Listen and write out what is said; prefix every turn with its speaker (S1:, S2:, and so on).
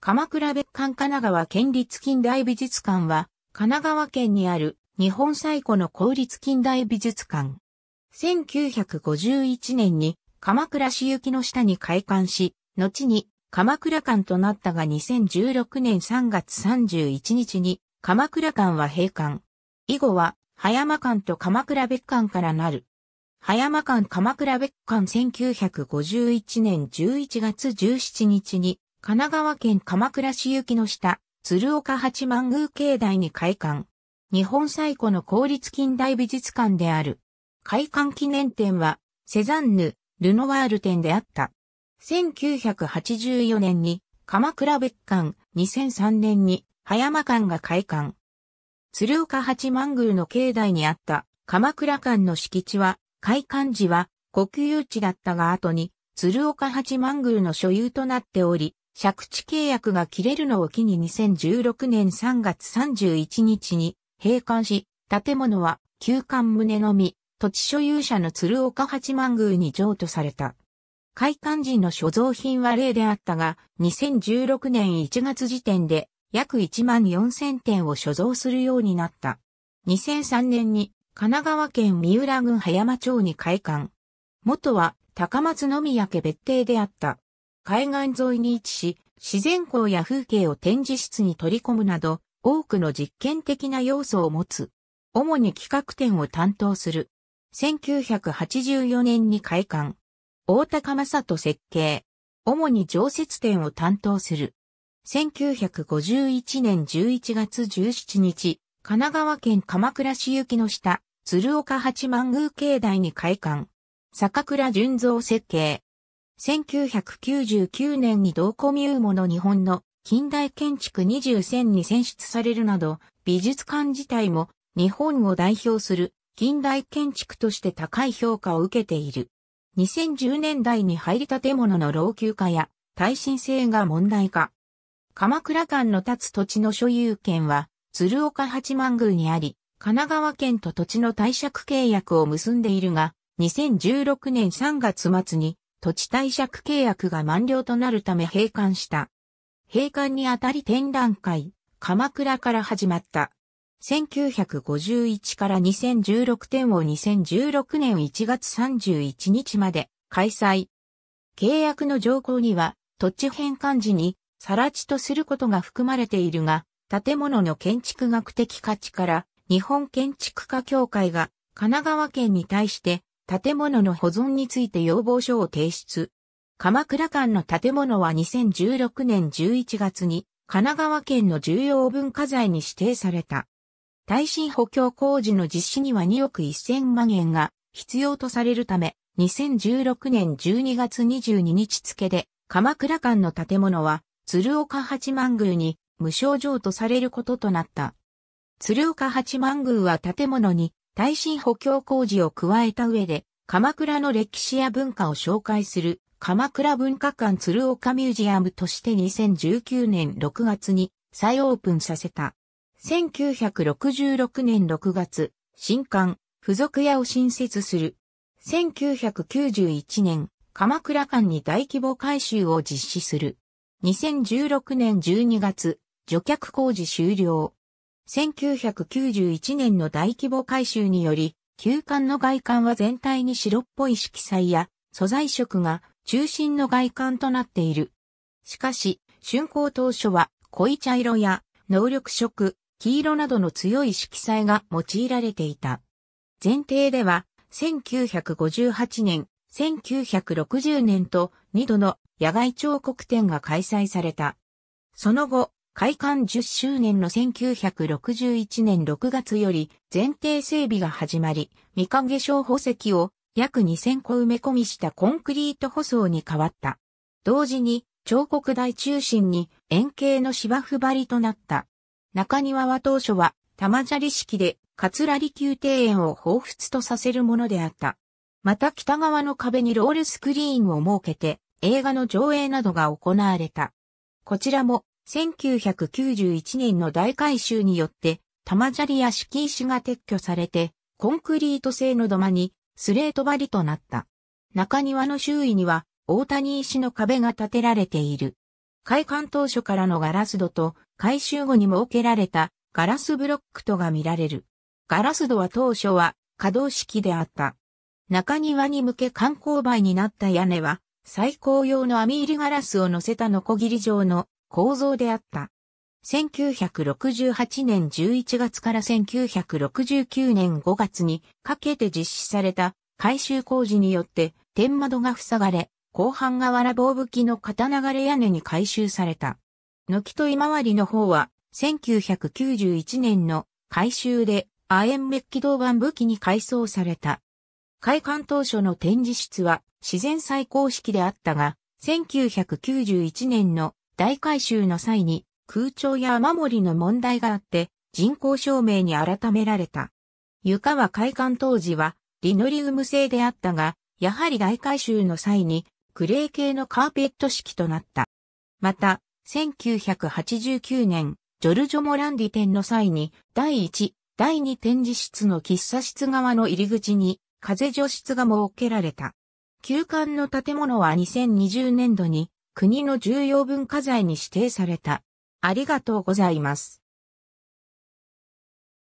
S1: 鎌倉別館神奈川県立近代美術館は、神奈川県にある日本最古の公立近代美術館。1951年に鎌倉市行きの下に開館し、後に鎌倉館となったが2016年3月31日に鎌倉館は閉館。以後は葉山館と鎌倉別館からなる。葉山館鎌倉別館1951年11月17日に神奈川県鎌倉市行きの下、鶴岡八幡宮境内に開館。日本最古の公立近代美術館である。開館記念展は、セザンヌ、ルノワール展であった。1984年に、鎌倉別館、2003年に、葉山館が開館。鶴岡八幡宮の境内にあった鎌倉館の敷地は、開館時は国有地だったが後に鶴岡八幡宮の所有となっており、借地契約が切れるのを機に2016年3月31日に閉館し、建物は旧館棟のみ、土地所有者の鶴岡八幡宮に譲渡された。開館時の所蔵品は例であったが、2016年1月時点で約1万4000点を所蔵するようになった。2003年に神奈川県三浦郡葉山町に開館。元は高松宮家別邸であった。海岸沿いに位置し、自然光や風景を展示室に取り込むなど、多くの実験的な要素を持つ。主に企画展を担当する。1984年に開館。大高正人設計。主に常設展を担当する。1951年11月17日、神奈川県鎌倉市行きの下、鶴岡八幡宮境内に開館。坂倉純造設計。1999年に同古ミューモの日本の近代建築20選に選出されるなど、美術館自体も日本を代表する近代建築として高い評価を受けている。2010年代に入り建物の老朽化や耐震性が問題化。鎌倉間の立つ土地の所有権は鶴岡八幡宮にあり、神奈川県と土地の貸借契約を結んでいるが、2016年3月末に土地貸借契約が満了となるため閉館した。閉館にあたり展覧会、鎌倉から始まった。1951から2016点を2016年1月31日まで開催。契約の条項には土地返還時に更地とすることが含まれているが、建物の建築学的価値から日本建築家協会が神奈川県に対して建物の保存について要望書を提出。鎌倉間の建物は2016年11月に神奈川県の重要文化財に指定された。耐震補強工事の実施には2億1000万円が必要とされるため、2016年12月22日付で鎌倉間の建物は鶴岡八幡宮に無償譲とされることとなった。鶴岡八幡宮は建物に耐震補強工事を加えた上で、鎌倉の歴史や文化を紹介する鎌倉文化館鶴岡ミュージアムとして2019年6月に再オープンさせた。1966年6月、新館、付属屋を新設する。1991年、鎌倉館に大規模改修を実施する。2016年12月、除却工事終了。1991年の大規模改修により、旧館の外観は全体に白っぽい色彩や素材色が中心の外観となっている。しかし、竣工当初は濃い茶色や能力色、黄色などの強い色彩が用いられていた。前提では、1958年、1960年と2度の野外彫刻展が開催された。その後、開館10周年の1961年6月より前提整備が始まり、三影小宝石を約2000個埋め込みしたコンクリート舗装に変わった。同時に彫刻台中心に円形の芝生張りとなった。中庭は当初は玉砂利式で桂離宮庭園を彷彿とさせるものであった。また北側の壁にロールスクリーンを設けて映画の上映などが行われた。こちらも1991年の大改修によって、玉砂利や敷石が撤去されて、コンクリート製の土間にスレート張りとなった。中庭の周囲には大谷石の壁が建てられている。開館当初からのガラス戸と改修後に設けられたガラスブロックとが見られる。ガラス戸は当初は可動式であった。中庭に向け観光梅になった屋根は最高用の網入りガラスを乗せたノコギリ状の構造であった。1968年11月から1969年5月にかけて実施された改修工事によって天窓が塞がれ、後半がわら棒吹きの片流れ屋根に改修された。軒と今回りの方は1991年の改修で亜鉛メッキ銅板武器に改装された。開館当初の展示室は自然最高式であったが、1991年の大改修の際に空調や雨漏りの問題があって人工照明に改められた。床は開館当時はリノリウム製であったが、やはり大改修の際にクレー系のカーペット式となった。また、1989年、ジョルジョ・モランディ展の際に、第1、第2展示室の喫茶室側の入り口に、風除室が設けられた。旧館の建物は2020年度に国の重要文化財に指定された。ありがとうございます。